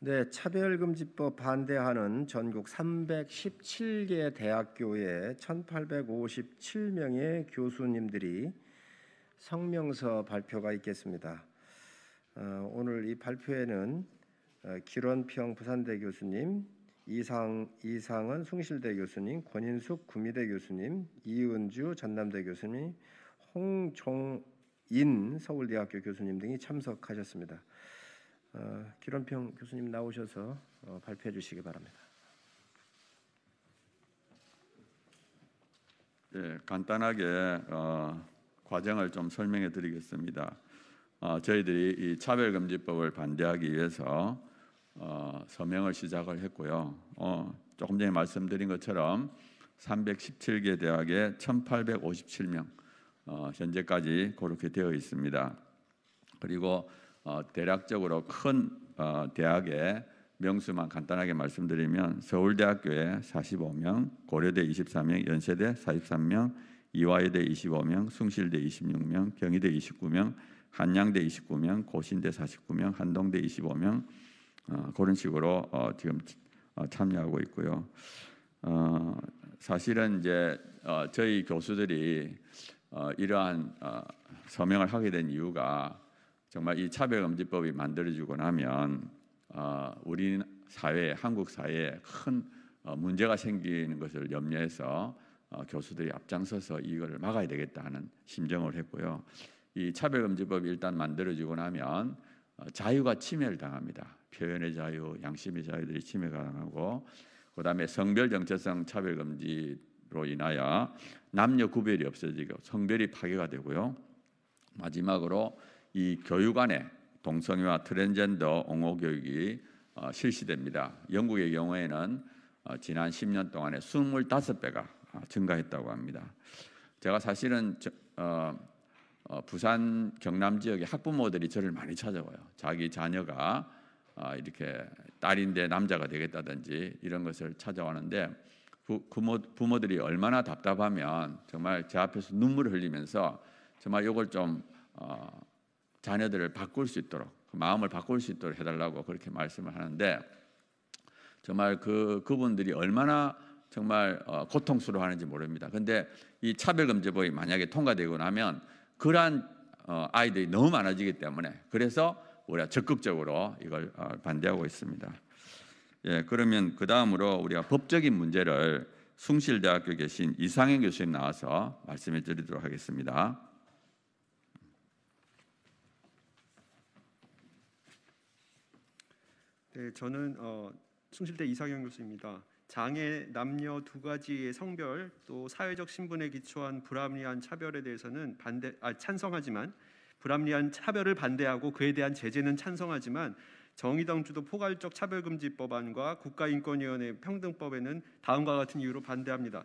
네, 차별금지법 반대하는 전국 317개 대학교의 1,857명의 교수님들이 성명서 발표가 있겠습니다. 어, 오늘 이 발표에는 어, 길평 부산대 교수님, 이상 이상은 숭실대 교수님, 권인숙 구미대 교수님, 이은주 전남대 교수님, 홍종인 서울대학교 교수님 등이 참석하셨습니다. 기론평 어, 교수님 나오셔서 어, 발표해 주시기 바랍니다. 네, 간단하게 어, 과정을 좀 설명해 드리겠습니다. 어, 저희들이 이 차별금지법을 반대하기 위해서 어, 서명을 시작을 했고요. 어, 조금 전에 말씀드린 것처럼 317개 대학에 1,857명 어, 현재까지 그렇게 되어 있습니다. 그리고 어, 대략적으로 큰 어, 대학의 명수만 간단하게 말씀드리면 서울대학교에 45명, 고려대 24명, 연세대 43명, 이화여대 25명, 숭실대 26명, 경희대 29명, 한양대 29명, 고신대 49명, 한동대 25명 어, 그런 식으로 어, 지금 어, 참여하고 있고요. 어, 사실은 이제 어, 저희 교수들이 어, 이러한 어, 서명을 하게 된 이유가 정말 이 차별금지법이 만들어지고 나면 어, 우리 사회, 한국 사회에 큰 어, 문제가 생기는 것을 염려해서 어, 교수들이 앞장서서 이걸 막아야 되겠다는 하 심정을 했고요. 이 차별금지법이 일단 만들어지고 나면 어, 자유가 침해를 당합니다. 표현의 자유, 양심의 자유들이 침해가 당하고 그다음에 성별 정체성 차별금지로 인하여 남녀 구별이 없어지고 성별이 파괴가 되고요. 마지막으로 이 교육 안에 동성애와 트랜젠더 옹호 교육이 어, 실시됩니다. 영국의 경우에는 어, 지난 10년 동안에 25배가 어, 증가했다고 합니다. 제가 사실은 저, 어, 어, 부산 경남 지역의 학부모들이 저를 많이 찾아와요. 자기 자녀가 어, 이렇게 딸인데 남자가 되겠다든지 이런 것을 찾아오는데 부모, 부모들이 얼마나 답답하면 정말 제 앞에서 눈물을 흘리면서 정말 이걸 좀 어, 자녀들을 바꿀 수 있도록 그 마음을 바꿀 수 있도록 해달라고 그렇게 말씀을 하는데 정말 그 그분들이 얼마나 정말 어, 고통스러워하는지 모릅니다. 근데 이 차별금지법이 만약에 통과되고 나면 그러한 어, 아이들이 너무 많아지기 때문에 그래서 우리가 적극적으로 이걸 어, 반대하고 있습니다. 예, 그러면 그 다음으로 우리가 법적인 문제를 숭실대학교 계신 이상현 교수님 나와서 말씀해 드리도록 하겠습니다. 네, 저는 어, 숭실대 이상현 교수입니다. 장애, 남녀 두 가지의 성별 또 사회적 신분에 기초한 불합리한 차별에 대해서는 반대, 아, 찬성하지만 불합리한 차별을 반대하고 그에 대한 제재는 찬성하지만 정의당 주도 포괄적 차별금지법안과 국가인권위원회 평등법에는 다음과 같은 이유로 반대합니다.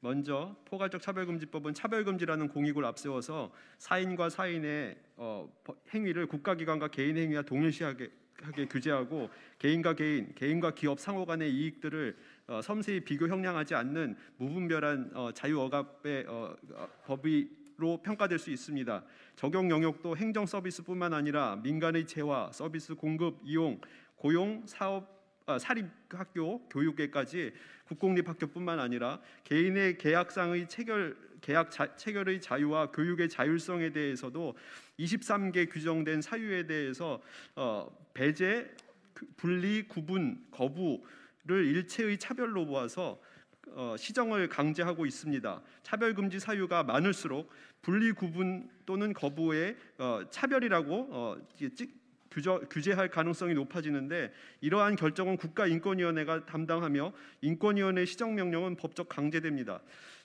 먼저 포괄적 차별금지법은 차별금지라는 공익을 앞세워서 사인과 사인의 어, 행위를 국가기관과 개인 행위와 동일시하게 정확하게 규제하고 개인과 개인, 개인과 기업 상호 간의 이익들을 어, 섬세히 비교 형량하지 않는 무분별한 어, 자유억압의 어, 어 법이 로 평가될 수 있습니다. 적용 영역도 행정 서비스뿐만 아니라 민간의 재화, 서비스 공급, 이용, 고용, 사업 어, 사립학교 교육계까지 국공립학교뿐만 아니라 개인의 계약상의 체결 계약 자, 체결의 자유와 교육의 자율성에 대해서도 23개 규정된 사유에 대해서 어, 배제, 그, 분리, 구분, 거부를 일체의 차별로 보아서 어, 시정을 강제하고 있습니다. 차별 금지 사유가 많을수록 분리 구분 또는 거부의 어, 차별이라고 어, 찍, 규저, 규제할 가능성이 높아지는데 이러한 결정은 국가인권위원회가 담당하며 인권위원회 시정명령은 법적 강제됩니다.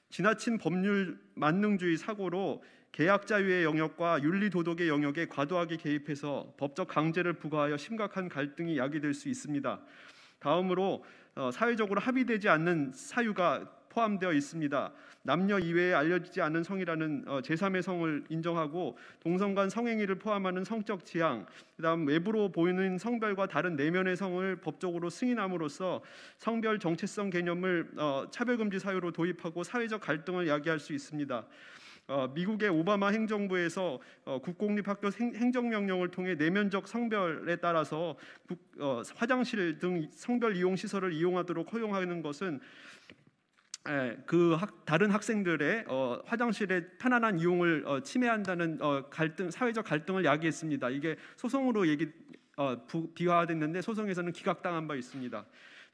지나친 법률 만능주의 사고로 계약자유의 영역과 윤리도덕의 영역에 과도하게 개입해서 법적 강제를 부과하여 심각한 갈등이 야기될 수 있습니다. 다음으로 어, 사회적으로 합의되지 않는 사유가 포함되어 있습니다. 남녀 이외에 알려지지 않은 성이라는 어, 제3의 성을 인정하고 동성 간 성행위를 포함하는 성적 지향, 그다음 외부로 보이는 성별과 다른 내면의 성을 법적으로 승인함으로써 성별 정체성 개념을 어, 차별금지 사유로 도입하고 사회적 갈등을 야기할 수 있습니다. 어, 미국의 오바마 행정부에서 어, 국공립학교 행정명령을 통해 내면적 성별에 따라서 국, 어, 화장실 등 성별 이용 시설을 이용하도록 허용하는 것은 예, 그 학, 다른 학생들의 어, 화장실의 편안한 이용을 어, 침해한다는 어, 갈등, 사회적 갈등을 야기했습니다. 이게 소송으로 얘기 어, 부, 비화됐는데 소송에서는 기각당한 바 있습니다.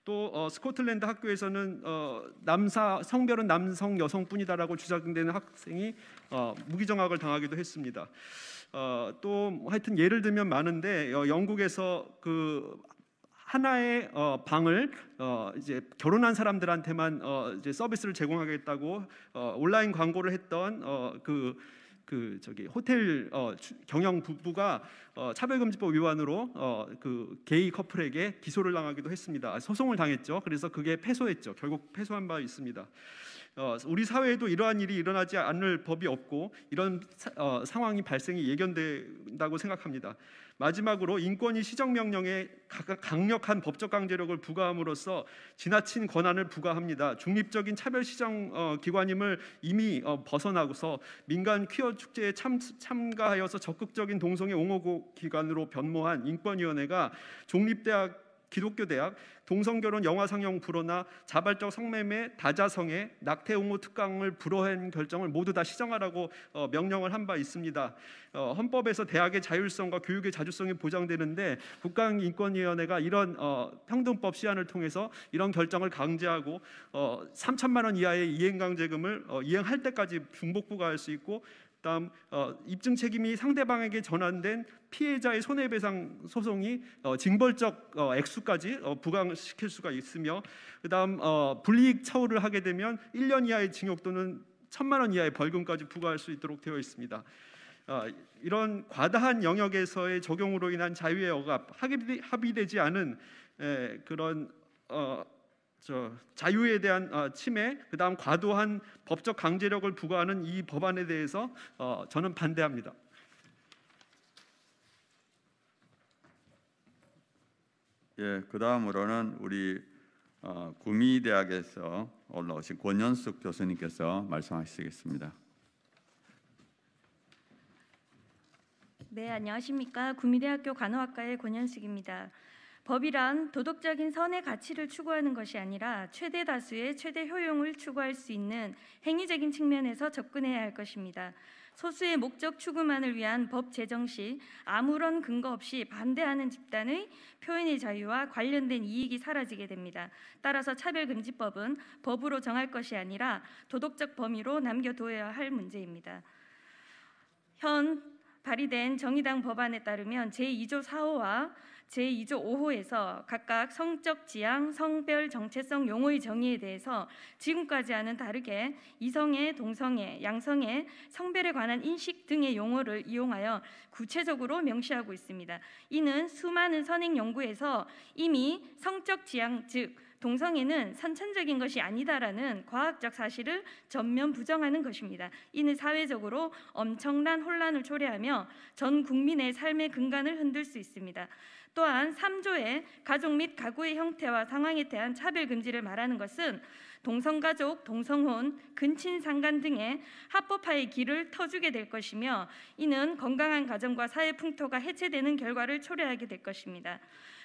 또 어, 스코틀랜드 학교에서는 어, 남사 성별은 남성 여성뿐이다라고 주장되는 학생이 어, 무기정학을 당하기도 했습니다. 어, 또 하여튼 예를 들면 많은데 어, 영국에서 그 하나의 어, 방을 어, 이제 결혼한 사람들한테만 어, 이제 서비스를 제공하겠다고 어, 온라인 광고를 했던 어, 그그 그 저기 호텔 어, 경영 부부가 어, 차별금지법 위반으로 어, 그 게이 커플에게 기소를 당하기도 했습니다. 아, 소송을 당했죠. 그래서 그게 패소했죠. 결국 패소한 바 있습니다. 어, 우리 사회에도 이러한 일이 일어나지 않을 법이 없고 이런 사, 어, 상황이 발생이 예견된다고 생각합니다. 마지막으로 인권위 시정명령에 강력한 법적 강제력을 부과함으로써 지나친 권한을 부과합니다. 중립적인 차별 시정 어, 기관임을 이미 어, 벗어나고서 민간 퀴어 축제에 참, 참가하여서 적극적인 동성애 옹호 기관으로 변모한 인권위원회가 종립대학 기독교 대학, 동성결혼 영화 상영 불허나 자발적 성매매, 다자성애, 낙태 옹호 특강을 불허한 결정을 모두 다 시정하라고 어, 명령을 한 바 있습니다. 어, 헌법에서 대학의 자율성과 교육의 자주성이 보장되는데 국가인권위원회가 이런 어, 평등법 시안을 통해서 이런 결정을 강제하고 3천만 어, 원 이하의 이행강제금을 어, 이행할 때까지 중복 부과할 수 있고 다음 어, 입증 책임이 상대방에게 전환된 피해자의 손해배상 소송이 어, 징벌적 어, 액수까지 어, 부과시킬 수가 있으며 그다음 어, 불이익 처우를 하게 되면 1년 이하의 징역 또는 1 천만 원 이하의 벌금까지 부과할 수 있도록 되어 있습니다. 어, 이런 과다한 영역에서의 적용으로 인한 자유의 억압 합의되지 않은 에, 그런 저 자유에 대한 어, 침해, 그다음 과도한 법적 강제력을 부과하는 이 법안에 대해서 어, 저는 반대합니다. 예, 그 다음으로는 우리 어, 구미대학에서 올라오신 권연숙 교수님께서 말씀하시겠습니다. 네, 안녕하십니까. 구미대학교 간호학과의 권연숙입니다. 법이란 도덕적인 선의 가치를 추구하는 것이 아니라 최대 다수의 최대 효용을 추구할 수 있는 행위적인 측면에서 접근해야 할 것입니다. 소수의 목적 추구만을 위한 법 제정 시 아무런 근거 없이 반대하는 집단의 표현의 자유와 관련된 이익이 사라지게 됩니다. 따라서 차별금지법은 법으로 정할 것이 아니라 도덕적 범위로 남겨둬야 할 문제입니다. 현 발의된 정의당 법안에 따르면 제2조 4호와 제2조 5호에서 각각 성적 지향, 성별 정체성 용어의 정의에 대해서 지금까지와는 다르게 이성애, 동성애, 양성애, 성별에 관한 인식 등의 용어를 이용하여 구체적으로 명시하고 있습니다. 이는 수많은 선행 연구에서 이미 성적 지향 즉 동성애는 선천적인 것이 아니다라는 과학적 사실을 전면 부정하는 것입니다. 이는 사회적으로 엄청난 혼란을 초래하며 전 국민의 삶의 근간을 흔들 수 있습니다. 또한 3조의 가족 및 가구의 형태와 상황에 대한 차별 금지를 말하는 것은 동성가족, 동성혼, 근친상간 등의 합법화의 길을 터주게 될 것이며 이는 건강한 가정과 사회 풍토가 해체되는 결과를 초래하게 될 것입니다.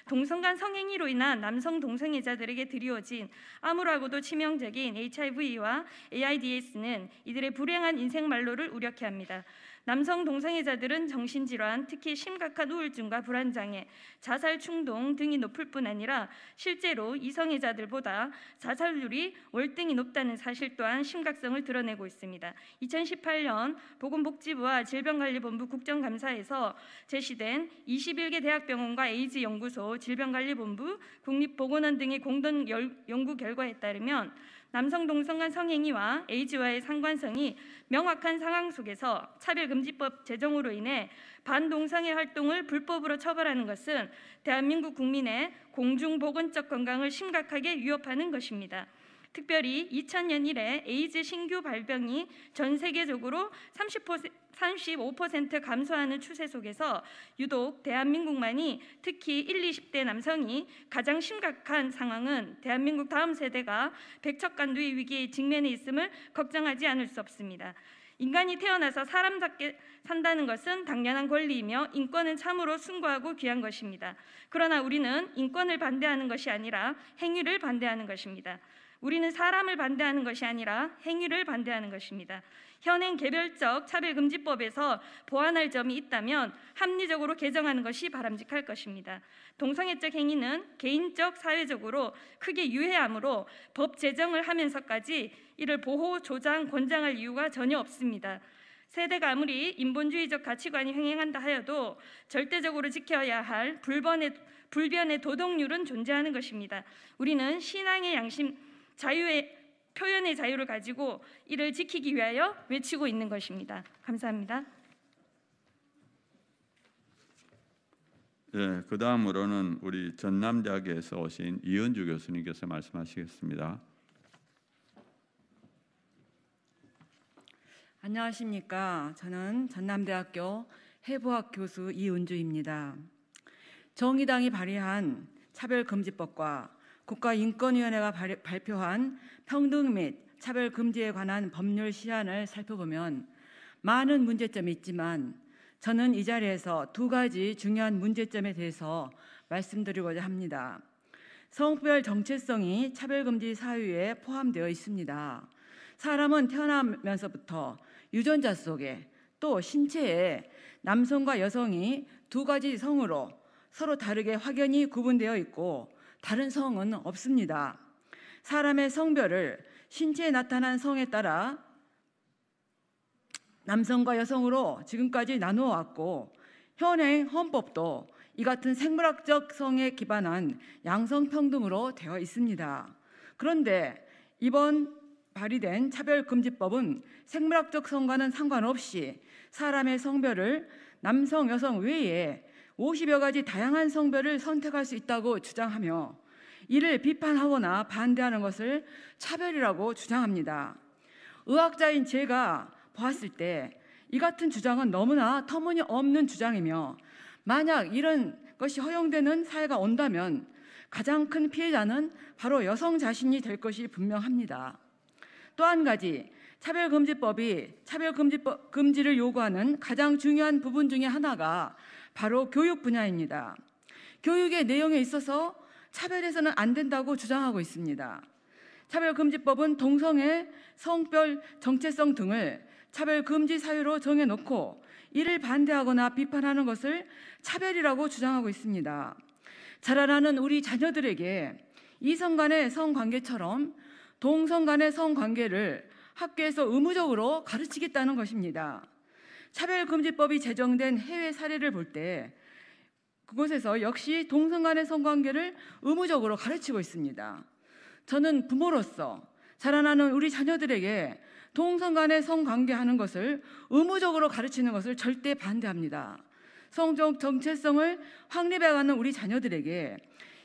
동성간 성행위로 인한 남성 동성애자들에게 들이워진 암울하고도 치명적인 HIV와 AIDS 는 이들의 불행한 인생 말로를 우려케 합니다. 남성 동성애자들은 정신질환, 특히 심각한 우울증과 불안장애, 자살 충동 등이 높을 뿐 아니라 실제로 이성애자들보다 자살률이 월등히 높다는 사실 또한 심각성을 드러내고 있습니다. 2018년 보건복지부와 질병관리본부 국정감사에서 제시된 21개 대학병원과 에이즈 연구소, 질병관리본부, 국립보건원 등의 공동 연구 결과에 따르면 남성 동성간 성행위와 에이즈와의 상관성이 명확한 상황 속에서 차별금지법 제정으로 인해 반동성애 활동을 불법으로 처벌하는 것은 대한민국 국민의 공중보건적 건강을 심각하게 위협하는 것입니다. 특별히 2000년 이래 에이즈 신규 발병이 전 세계적으로 30% 35% 감소하는 추세 속에서 유독 대한민국만이 특히 1, 20대 남성이 가장 심각한 상황은 대한민국 다음 세대가 백척간두의 위기에 직면해 있음을 걱정하지 않을 수 없습니다. 인간이 태어나서 사람답게 산다는 것은 당연한 권리이며 인권은 참으로 숭고하고 귀한 것입니다. 그러나 우리는 인권을 반대하는 것이 아니라 행위를 반대하는 것입니다. 우리는 사람을 반대하는 것이 아니라 행위를 반대하는 것입니다. 현행 개별적 차별금지법에서 보완할 점이 있다면 합리적으로 개정하는 것이 바람직할 것입니다. 동성애적 행위는 개인적, 사회적으로 크게 유해함으로법 제정을 하면서까지 이를 보호, 조장, 권장할 이유가 전혀 없습니다. 세대가 아무리 인본주의적 가치관이 횡행한다 하여도 절대적으로 지켜야 할 불변의, 불변의 도덕률은 존재하는 것입니다. 우리는 신앙의 양심, 자유의 표현의 자유를 가지고 이를 지키기 위하여 외치고 있는 것입니다. 감사합니다. 예, 그 다음으로는 우리 전남대학에서 오신 이은주 교수님께서 말씀하시겠습니다. 안녕하십니까. 저는 전남대학교 해부학 교수 이은주입니다. 정의당이 발의한 차별금지법과 국가인권위원회가 발표한 평등 및 차별 금지에 관한 법률 시안을 살펴보면 많은 문제점이 있지만 저는 이 자리에서 두 가지 중요한 문제점에 대해서 말씀드리고자 합니다. 성별 정체성이 차별금지 사유에 포함되어 있습니다. 사람은 태어나면서부터 유전자 속에 또 신체에 남성과 여성이 두 가지 성으로 서로 다르게 확연히 구분되어 있고 다른 성은 없습니다. 사람의 성별을 신체에 나타난 성에 따라 남성과 여성으로 지금까지 나누어 왔고 현행 헌법도 이 같은 생물학적 성에 기반한 양성 평등으로 되어 있습니다. 그런데 이번 발의된 차별금지법은 생물학적 성과는 상관없이 사람의 성별을 남성, 여성 외에 50여 가지 다양한 성별을 선택할 수 있다고 주장하며 이를 비판하거나 반대하는 것을 차별이라고 주장합니다. 의학자인 제가 보았을 때 이 같은 주장은 너무나 터무니없는 주장이며 만약 이런 것이 허용되는 사회가 온다면 가장 큰 피해자는 바로 여성 자신이 될 것이 분명합니다. 또 한 가지 차별금지법이 차별금지를 요구하는 가장 중요한 부분 중의 하나가 바로 교육 분야입니다. 교육의 내용에 있어서 차별해서는 안 된다고 주장하고 있습니다. 차별금지법은 동성애, 성별, 정체성 등을 차별금지 사유로 정해놓고 이를 반대하거나 비판하는 것을 차별이라고 주장하고 있습니다. 자라나는 우리 자녀들에게 이성 간의 성관계처럼 동성 간의 성관계를 학교에서 의무적으로 가르치겠다는 것입니다. 차별금지법이 제정된 해외 사례를 볼 때 그곳에서 역시 동성 간의 성관계를 의무적으로 가르치고 있습니다. 저는 부모로서 자라나는 우리 자녀들에게 동성 간의 성관계하는 것을 의무적으로 가르치는 것을 절대 반대합니다. 성적 정체성을 확립해가는 우리 자녀들에게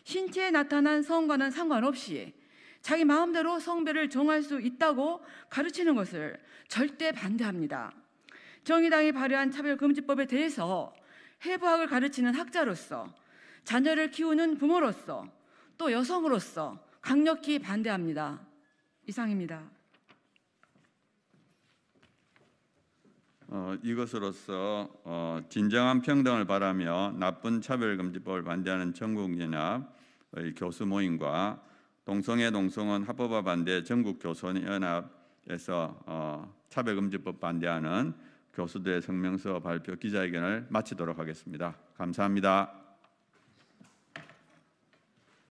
신체에 나타난 성과는 상관없이 자기 마음대로 성별을 정할 수 있다고 가르치는 것을 절대 반대합니다. 정의당이 발의한 차별금지법에 대해서 해부학을 가르치는 학자로서 자녀를 키우는 부모로서 또 여성으로서 강력히 반대합니다. 이상입니다. 어, 이것으로서 어, 진정한 평등을 바라며 나쁜 차별금지법을 반대하는 전국연합의 교수 모임과 동성애 동성원 합법화 반대 전국교수연합에서 어, 차별금지법 반대하는 교수들의 성명서 발표 기자회견을 마치도록 하겠습니다. 감사합니다.